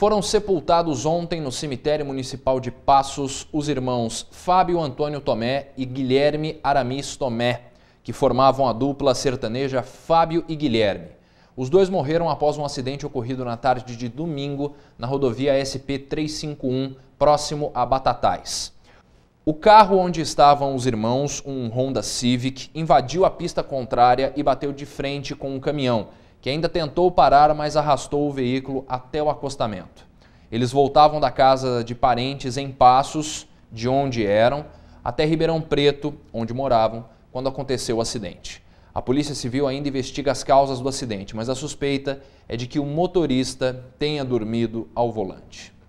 Foram sepultados ontem no cemitério municipal de Passos os irmãos Fábio Antônio Tomé e Guilherme Aramis Tomé, que formavam a dupla sertaneja Fábio e Guilherme. Os dois morreram após um acidente ocorrido na tarde de domingo na rodovia SP 351, próximo a Batatais. O carro onde estavam os irmãos, um Honda Civic, invadiu a pista contrária e bateu de frente com um caminhão, que ainda tentou parar, mas arrastou o veículo até o acostamento. Eles voltavam da casa de parentes em Passos, de onde eram, até Ribeirão Preto, onde moravam, quando aconteceu o acidente. A Polícia Civil ainda investiga as causas do acidente, mas a suspeita é de que o motorista tenha dormido ao volante.